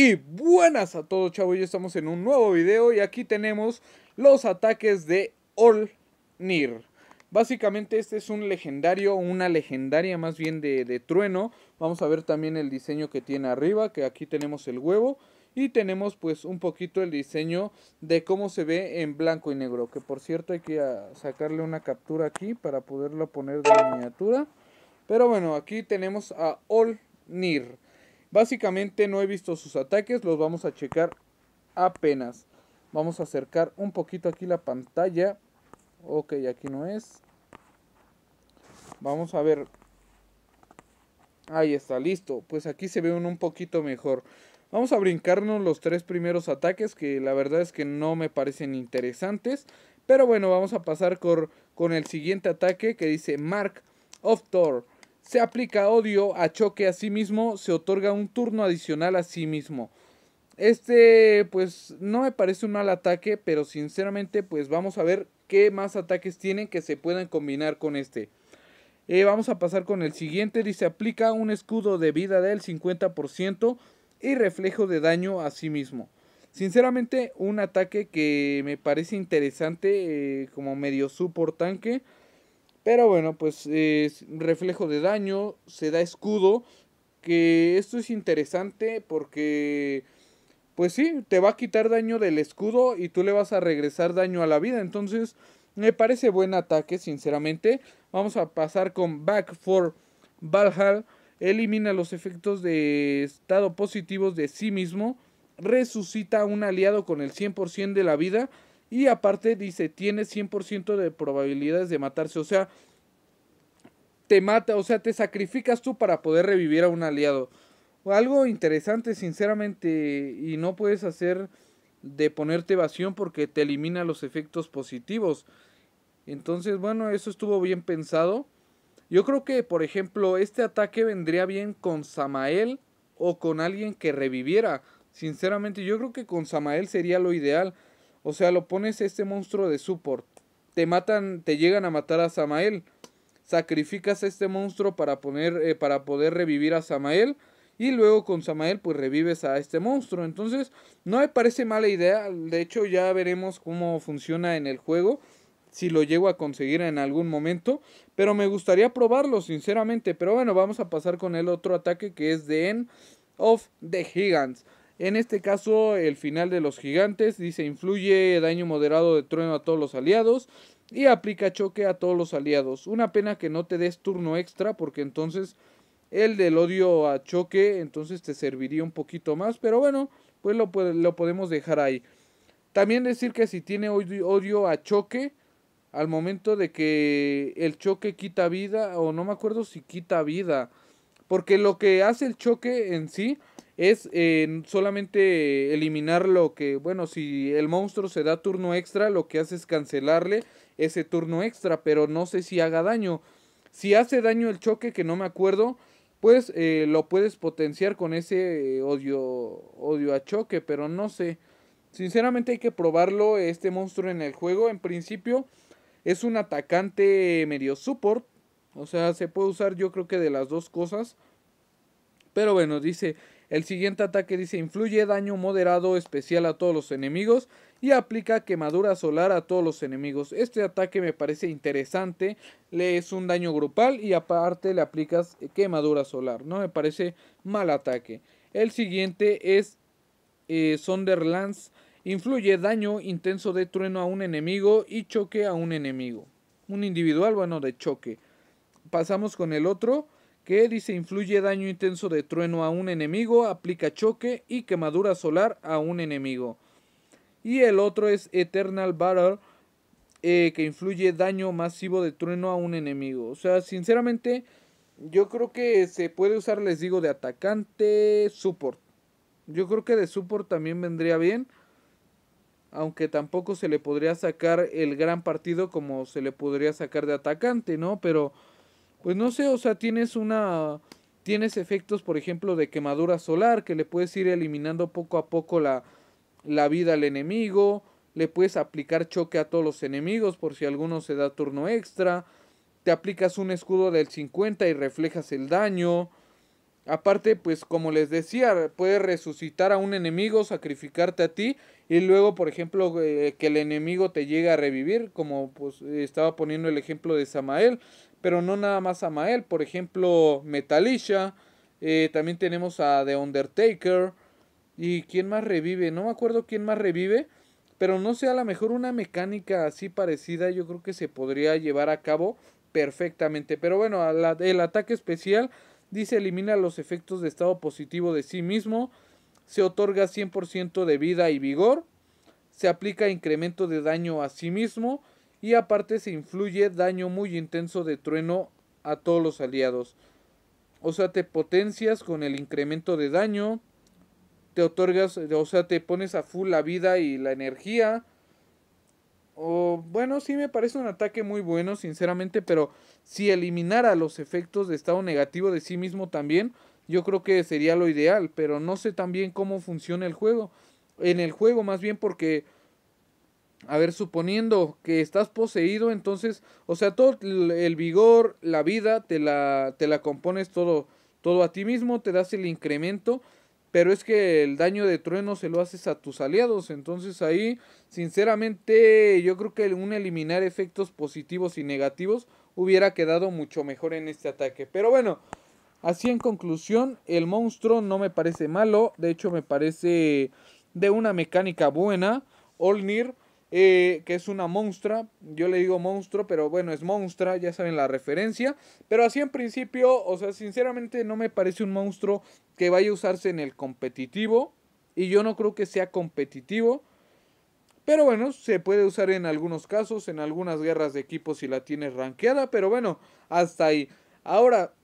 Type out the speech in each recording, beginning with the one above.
Y buenas a todos chavos, ya estamos en un nuevo video y aquí tenemos los ataques de Olnir Básicamente este es un legendario, una legendaria más bien de, trueno Vamos a ver también el diseño que tiene arriba, que aquí tenemos el huevo Y tenemos pues un poquito el diseño de cómo se ve en blanco y negro Que por cierto hay que ah, sacarle una captura aquí para poderlo poner de miniatura Pero bueno, aquí tenemos a Olnir Básicamente no he visto sus ataques, los vamos a checar apenas. Vamos a acercar un poquito aquí la pantalla. Ok, aquí no es. Vamos a ver. Ahí está, listo. Pues aquí se ve un, poquito mejor. Vamos a brincarnos los tres primeros ataques que la verdad es que no me parecen interesantes. Pero bueno, vamos a pasar con, con el siguiente ataque que dice Mark of Thor. Se aplica odio a choque a sí mismo, se otorga un turno adicional a sí mismo. Este, pues, no me parece un mal ataque, pero sinceramente, pues vamos a ver qué más ataques tienen que se puedan combinar con este. Eh, vamos a pasar con el siguiente. Dice, aplica un escudo de vida del 50% y reflejo de daño a sí mismo. Sinceramente, un ataque que me parece interesante eh, como medio support tanque. Pero bueno, pues es reflejo de daño, se da escudo, que esto es interesante porque, pues sí, te va a quitar daño del escudo y tú le vas a regresar daño a la vida. Entonces, me parece buen ataque, sinceramente. Vamos a pasar con Back for Valhalla. Elimina los efectos de estado positivos de sí mismo. Resucita a un aliado con el 100% de la vida y aparte dice, tiene 100% de probabilidades de matarse. O sea, te mata, o sea, te sacrificas tú para poder revivir a un aliado. Algo interesante, sinceramente, y no puedes hacer de ponerte evasión porque te elimina los efectos positivos. Entonces, bueno, eso estuvo bien pensado. Yo creo que, por ejemplo, este ataque vendría bien con Samael o con alguien que reviviera. Sinceramente, yo creo que con Samael sería lo ideal. O sea, lo pones este monstruo de support. Te matan, te llegan a matar a Samael. Sacrificas a este monstruo para, poner, eh, para poder revivir a Samael. Y luego con Samael pues revives a este monstruo. Entonces no me parece mala idea. De hecho ya veremos cómo funciona en el juego. Si lo llego a conseguir en algún momento. Pero me gustaría probarlo sinceramente. Pero bueno, vamos a pasar con el otro ataque que es The End of the Gigants. En este caso, el final de los gigantes dice influye daño moderado de trueno a todos los aliados y aplica choque a todos los aliados. Una pena que no te des turno extra porque entonces el del odio a choque entonces te serviría un poquito más, pero bueno, pues lo, lo podemos dejar ahí. También decir que si tiene odio a choque, al momento de que el choque quita vida, o no me acuerdo si quita vida, porque lo que hace el choque en sí es eh, solamente eliminar lo que, bueno, si el monstruo se da turno extra, lo que hace es cancelarle ese turno extra, pero no sé si haga daño. Si hace daño el choque, que no me acuerdo, pues eh, lo puedes potenciar con ese odio, odio a choque, pero no sé. Sinceramente hay que probarlo este monstruo en el juego. En principio es un atacante medio support. O sea, se puede usar yo creo que de las dos cosas. Pero bueno, dice, el siguiente ataque dice influye daño moderado especial a todos los enemigos y aplica quemadura solar a todos los enemigos. Este ataque me parece interesante, le es un daño grupal y aparte le aplicas quemadura solar, no me parece mal ataque. El siguiente es eh, Sonderlands, influye daño intenso de trueno a un enemigo y choque a un enemigo. Un individual, bueno, de choque. Pasamos con el otro que dice influye daño intenso de trueno a un enemigo, aplica choque y quemadura solar a un enemigo. Y el otro es Eternal Battle, eh, que influye daño masivo de trueno a un enemigo. O sea, sinceramente, yo creo que se puede usar, les digo, de atacante, support. Yo creo que de support también vendría bien. Aunque tampoco se le podría sacar el gran partido como se le podría sacar de atacante, ¿no? Pero pues no sé, o sea, tienes una tienes efectos, por ejemplo, de quemadura solar que le puedes ir eliminando poco a poco la la vida al enemigo, le puedes aplicar choque a todos los enemigos por si alguno se da turno extra, te aplicas un escudo del 50 y reflejas el daño, Aparte, pues como les decía, puede resucitar a un enemigo, sacrificarte a ti y luego, por ejemplo, eh, que el enemigo te llegue a revivir, como pues estaba poniendo el ejemplo de Samael, pero no nada más Samael, por ejemplo, Metalisha, eh, también tenemos a The Undertaker y quién más revive, no me acuerdo quién más revive, pero no sé, a lo mejor una mecánica así parecida yo creo que se podría llevar a cabo perfectamente, pero bueno, el ataque especial Dice, elimina los efectos de estado positivo de sí mismo. Se otorga 100% de vida y vigor. Se aplica incremento de daño a sí mismo. Y aparte se influye daño muy intenso de trueno a todos los aliados. O sea, te potencias con el incremento de daño. Te otorgas, o sea, te pones a full la vida y la energía bueno, sí me parece un ataque muy bueno, sinceramente, pero si eliminara los efectos de estado negativo de sí mismo también, yo creo que sería lo ideal, pero no sé también cómo funciona el juego. En el juego más bien porque a ver, suponiendo que estás poseído, entonces, o sea, todo el vigor, la vida, te la, te la compones todo, todo a ti mismo, te das el incremento pero es que el daño de trueno se lo haces a tus aliados. Entonces ahí, sinceramente, yo creo que un eliminar efectos positivos y negativos hubiera quedado mucho mejor en este ataque. Pero bueno, así en conclusión, el monstruo no me parece malo. De hecho, me parece de una mecánica buena. Olnir eh, que es una monstrua. Yo le digo monstruo, pero bueno, es monstrua, ya saben la referencia. Pero así en principio, o sea, sinceramente no me parece un monstruo que vaya a usarse en el competitivo. Y yo no creo que sea competitivo. Pero bueno, se puede usar en algunos casos, en algunas guerras de equipo si la tienes rankeada. Pero bueno, hasta ahí. Ahora,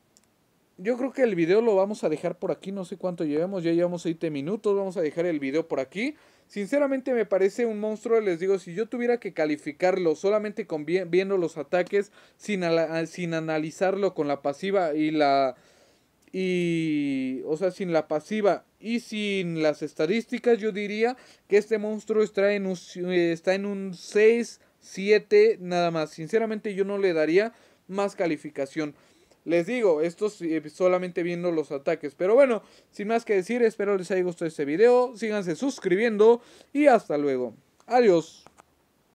yo creo que el video lo vamos a dejar por aquí. No sé cuánto llevamos. Ya llevamos 7 minutos. Vamos a dejar el video por aquí. Sinceramente me parece un monstruo, les digo, si yo tuviera que calificarlo solamente con viendo los ataques, sin, sin analizarlo con la pasiva y la... Y, o sea, sin la pasiva y sin las estadísticas, yo diría que este monstruo está en un, está en un 6, 7, nada más. Sinceramente yo no le daría más calificación. Les digo, esto eh, solamente viendo los ataques. Pero bueno, sin más que decir, espero les haya gustado este video. Síganse suscribiendo y hasta luego. Adiós.